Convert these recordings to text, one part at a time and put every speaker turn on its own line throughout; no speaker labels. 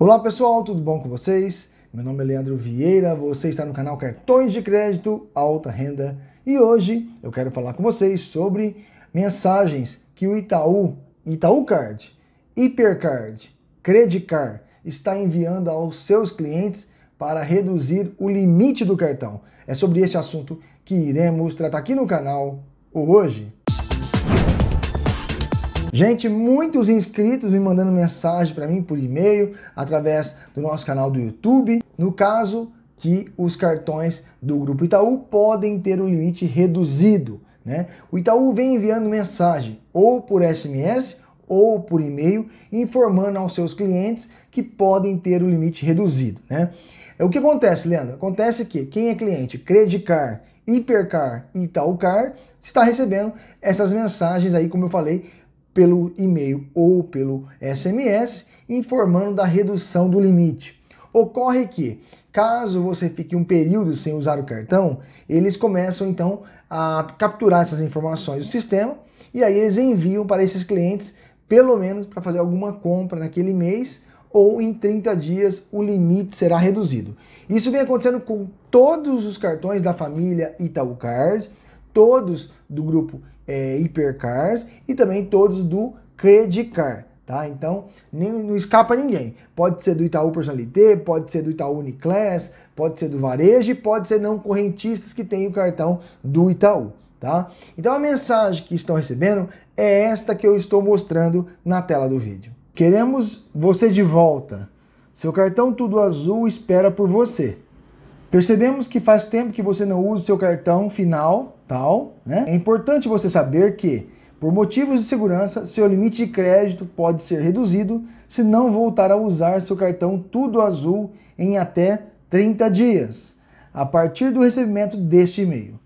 Olá pessoal, tudo bom com vocês? Meu nome é Leandro Vieira, você está no canal Cartões de Crédito Alta Renda e hoje eu quero falar com vocês sobre mensagens que o Itaú, Itaú Card, Hipercard, Credicard está enviando aos seus clientes para reduzir o limite do cartão. É sobre este assunto que iremos tratar aqui no canal hoje. Gente, muitos inscritos me mandando mensagem para mim por e-mail, através do nosso canal do YouTube. No caso, que os cartões do Grupo Itaú podem ter um limite reduzido. Né? O Itaú vem enviando mensagem ou por SMS ou por e-mail, informando aos seus clientes que podem ter o limite reduzido. Né? É o que acontece, Leandro? Acontece que quem é cliente Credicar, Hipercar e Itaúcar está recebendo essas mensagens aí, como eu falei, pelo e-mail ou pelo SMS informando da redução do limite. Ocorre que, caso você fique um período sem usar o cartão, eles começam então a capturar essas informações do sistema e aí eles enviam para esses clientes, pelo menos para fazer alguma compra naquele mês ou em 30 dias o limite será reduzido. Isso vem acontecendo com todos os cartões da família Itaú Card, todos do grupo é, Hipercard e também todos do Credicar. Tá? Então, nem, não escapa ninguém. Pode ser do Itaú Personalité, pode ser do Itaú Uniclass, pode ser do Varejo e pode ser não correntistas que têm o cartão do Itaú. Tá? Então a mensagem que estão recebendo é esta que eu estou mostrando na tela do vídeo. Queremos você de volta. Seu cartão Tudo Azul espera por você. Percebemos que faz tempo que você não usa seu cartão final tal, né? É importante você saber que, por motivos de segurança, seu limite de crédito pode ser reduzido se não voltar a usar seu cartão Tudo Azul em até 30 dias, a partir do recebimento deste e-mail.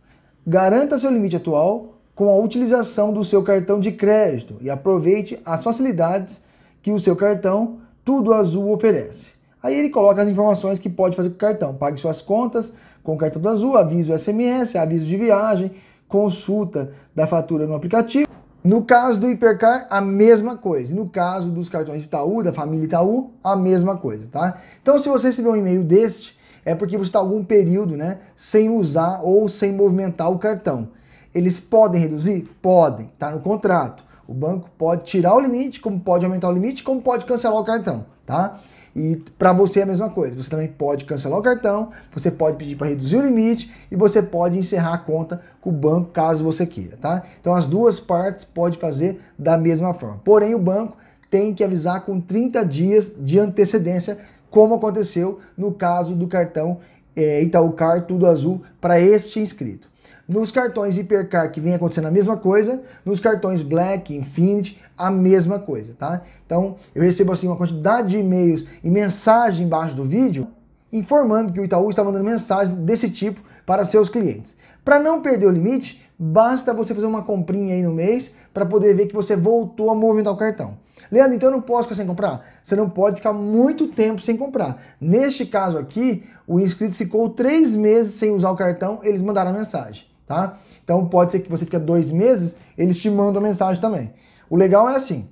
Garanta seu limite atual com a utilização do seu cartão de crédito e aproveite as facilidades que o seu cartão Tudo Azul oferece. Aí ele coloca as informações que pode fazer com o cartão. Pague suas contas com o cartão do Azul, aviso SMS, aviso de viagem, consulta da fatura no aplicativo. No caso do Hipercar, a mesma coisa. No caso dos cartões Itaú, da família Itaú, a mesma coisa, tá? Então, se você receber um e-mail deste, é porque você está algum período, né, sem usar ou sem movimentar o cartão. Eles podem reduzir? Podem, tá no contrato. O banco pode tirar o limite, como pode aumentar o limite, como pode cancelar o cartão, tá? E para você é a mesma coisa. Você também pode cancelar o cartão, você pode pedir para reduzir o limite e você pode encerrar a conta com o banco caso você queira, tá? Então as duas partes pode fazer da mesma forma. Porém o banco tem que avisar com 30 dias de antecedência, como aconteceu no caso do cartão é, Itaúcar, tudo azul, para este inscrito. Nos cartões Hipercar, que vem acontecendo a mesma coisa, nos cartões Black, Infinity, a mesma coisa, tá? Então, eu recebo assim uma quantidade de e-mails e mensagem embaixo do vídeo informando que o Itaú está mandando mensagem desse tipo para seus clientes. Para não perder o limite, basta você fazer uma comprinha aí no mês para poder ver que você voltou a movimentar o cartão. Leandro, então eu não posso ficar sem comprar? Você não pode ficar muito tempo sem comprar. Neste caso aqui, o inscrito ficou três meses sem usar o cartão, eles mandaram a mensagem, tá? Então pode ser que você fique dois meses, eles te mandam a mensagem também. O legal é assim,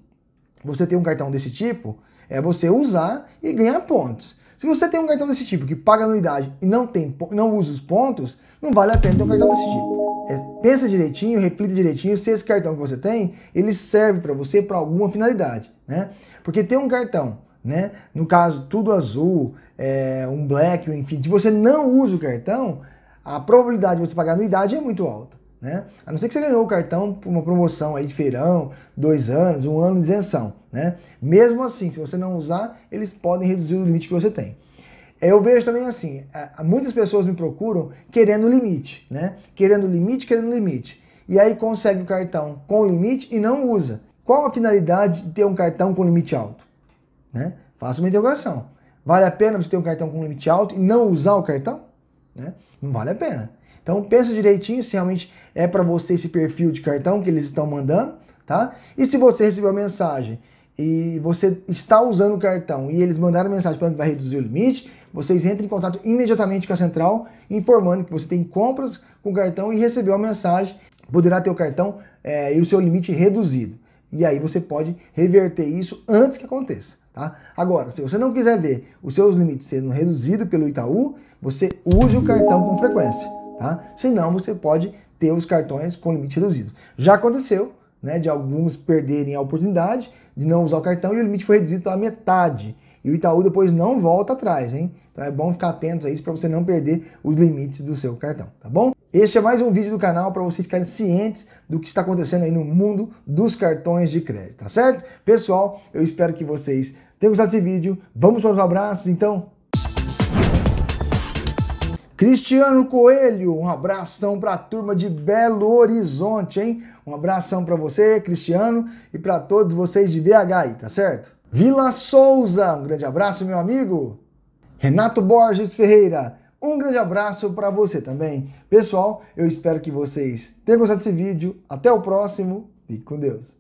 você tem um cartão desse tipo, é você usar e ganhar pontos. Se você tem um cartão desse tipo que paga anuidade e não, tem, não usa os pontos, não vale a pena ter um cartão desse tipo. É, pensa direitinho, reflita direitinho se esse cartão que você tem, ele serve para você para alguma finalidade, né? Porque tem um cartão, né? No caso, tudo azul, é, um black, enfim, se você não usa o cartão, a probabilidade de você pagar anuidade é muito alta, né? A não ser que você ganhou o cartão por uma promoção aí de feirão, dois anos, um ano de isenção, né? Mesmo assim, se você não usar, eles podem reduzir o limite que você tem eu vejo também assim, é, muitas pessoas me procuram querendo limite, né? Querendo limite, querendo limite. E aí consegue o cartão com limite e não usa. Qual a finalidade de ter um cartão com limite alto? Né? Faça uma interrogação. Vale a pena você ter um cartão com limite alto e não usar o cartão? Né? Não vale a pena. Então pensa direitinho se realmente é para você esse perfil de cartão que eles estão mandando, tá? E se você recebeu a mensagem e você está usando o cartão e eles mandaram mensagem falando que vai reduzir o limite, vocês entrem em contato imediatamente com a central, informando que você tem compras com cartão e recebeu a mensagem, poderá ter o cartão é, e o seu limite reduzido. E aí você pode reverter isso antes que aconteça. Tá? Agora, se você não quiser ver os seus limites sendo reduzidos pelo Itaú, você use o cartão com frequência. Tá? Senão você pode ter os cartões com limite reduzido. Já aconteceu né, de alguns perderem a oportunidade de não usar o cartão e o limite foi reduzido pela metade. E o Itaú depois não volta atrás, hein? Então é bom ficar atento a isso para você não perder os limites do seu cartão, tá bom? Este é mais um vídeo do canal para vocês ficarem cientes do que está acontecendo aí no mundo dos cartões de crédito, tá certo? Pessoal, eu espero que vocês tenham gostado desse vídeo. Vamos para os abraços, então? Cristiano Coelho, um abração para a turma de Belo Horizonte, hein? Um abração para você, Cristiano, e para todos vocês de BH aí, tá certo? Vila Souza, um grande abraço, meu amigo. Renato Borges Ferreira, um grande abraço para você também. Pessoal, eu espero que vocês tenham gostado desse vídeo. Até o próximo. Fique com Deus.